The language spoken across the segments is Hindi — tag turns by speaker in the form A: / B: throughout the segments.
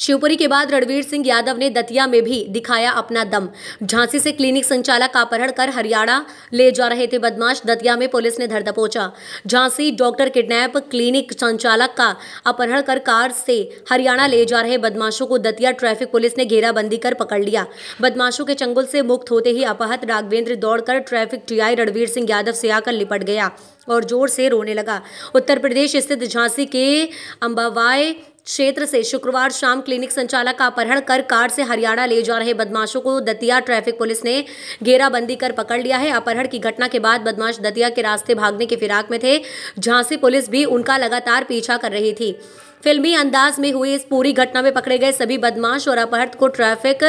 A: शिवपुरी के बाद रणवीर सिंह यादव ने दतिया में भी दिखाया अपना दम झांसी से क्लिनिक संचालक का अपहरण कर हरियाणा ले जा रहे थे बदमाश दतिया में पुलिस ने धर दबोचा झांसी डॉक्टर किडनैप क्लिनिक संचालक का अपहरण कर कार से हरियाणा ले जा रहे बदमाशों को दतिया ट्रैफिक पुलिस ने घेराबंदी कर पकड़ लिया बदमाशों के चंगुल से मुक्त होते ही अपहत राघवेंद्र दौड़कर ट्रैफिक टीआई रणवीर सिंह यादव से आकर लिपट गया और जोर से रोने लगा उत्तर प्रदेश स्थित झांसी के अंबावाय क्षेत्र से शुक्रवार शाम क्लिनिक संचालक का अपहरण कर कार से हरियाणा ले जा रहे बदमाशों को दतिया ट्रैफिक पुलिस ने घेराबंदी कर पकड़ लिया है अपहरण की घटना के बाद बदमाश दतिया के रास्ते भागने के फिराक में थे झांसी पुलिस भी उनका लगातार पीछा कर रही थी फिल्मी अंदाज में हुई इस पूरी घटना में पकड़े गए सभी बदमाश और अपहर्त को traffic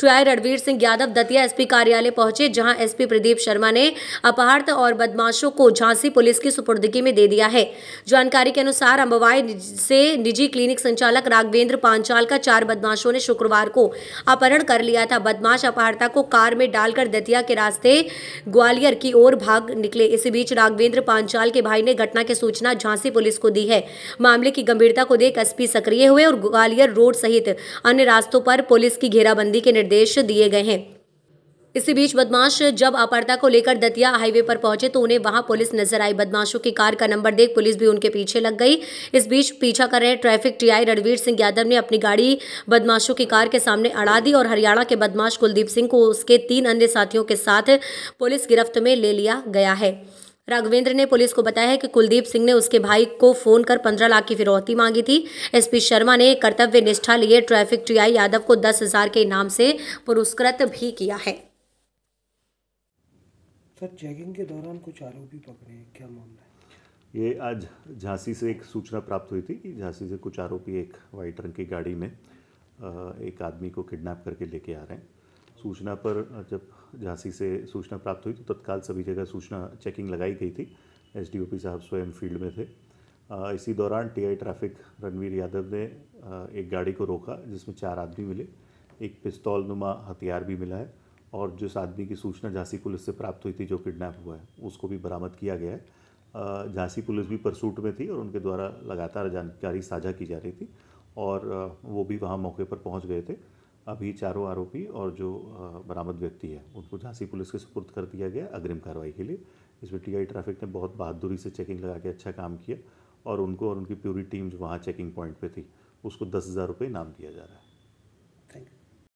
A: TI Ranveer Singh Yadav Datia SP कार्यालय पहुंचे जहां एसपी प्रदीप शर्मा ने अपहर्त और बदमाशों को झांसी पुलिस की सुपुर्दगी में दे दिया है जानकारी के अनुसार अम्बवाई से निजी क्लिनिक संचालक राघवेंद्र पांचाल का चार बदमाशों ने शुक्रवार को अपहरण कर लिया था बदमाश अपहर्ता को कार में डालकर दतिया के रास्ते ग्वालियर की ओर भाग निकले इसी बीच राघवेंद्र पांचाल के भाई ने घटना की सूचना झांसी पुलिस को दी है मामले की गंभीरता को देख एसपी सक्रिय हुए और ग्वालियर रोड सहित अन्य रास्तों पर पुलिस की घेराबंदी के निर्देश दिए गए हैं इसी बीच बदमाश जब अपर्ता को लेकर दतिया हाईवे पर पहुंचे तो उन्हें वहां पुलिस नजर आई बदमाशों की कार का नंबर देख पुलिस भी उनके पीछे लग गई इस बीच पीछा कर रहे ट्रैफिक टीआई रणवीर सिंह यादव ने अपनी गाड़ी बदमाशों की कार के सामने अड़ा दी और हरियाणा के बदमाश कुलदीप सिंह को उसके तीन अन्य साथियों के साथ पुलिस गिरफ्त में ले लिया गया है राघवेंद्र ने पुलिस को बताया कि कुलदीप सिंह ने उसके भाई को फोन कर पंद्रह लाख की फिरौती मांगी थी एसपी शर्मा ने कर्तव्य निष्ठा लिए ट्रैफिक टीआई यादव को दस हजार के इनाम से पुरस्कृत भी किया है
B: सर चेकिंग के दौरान कुछ आरोपी पकड़े हैं क्या मामला है ये आज झांसी से एक सूचना प्राप्त हुई थी कि झांसी से कुछ आरोपी एक वाइट रंग की गाड़ी में एक आदमी को किडनैप करके लेके आ रहे हैं सूचना पर जब झांसी से सूचना प्राप्त हुई तो तत्काल सभी जगह सूचना चेकिंग लगाई गई थी एस साहब स्वयं फील्ड में थे इसी दौरान टीआई ट्रैफिक रणवीर यादव ने एक गाड़ी को रोका जिसमें चार आदमी मिले एक पिस्तौल नुमा हथियार भी मिला है और जिस आदमी की सूचना झांसी पुलिस से प्राप्त हुई थी जो किडनैप हुआ है उसको भी बरामद किया गया है झांसी पुलिस भी परसूट में थी और उनके द्वारा लगातार जानकारी साझा की जा रही थी और वो भी वहाँ मौके पर पहुँच गए थे अभी चारों आरोपी और जो बरामद व्यक्ति है उनको झांसी पुलिस के सुपुर्द कर दिया गया अग्रिम कार्रवाई के लिए इसमें टीआई ट्रैफिक ने बहुत बहादुरी से चेकिंग लगा के अच्छा काम किया और उनको और उनकी पूरी टीम जो वहाँ चेकिंग पॉइंट पे थी उसको दस हज़ार रुपये इनाम दिया जा रहा है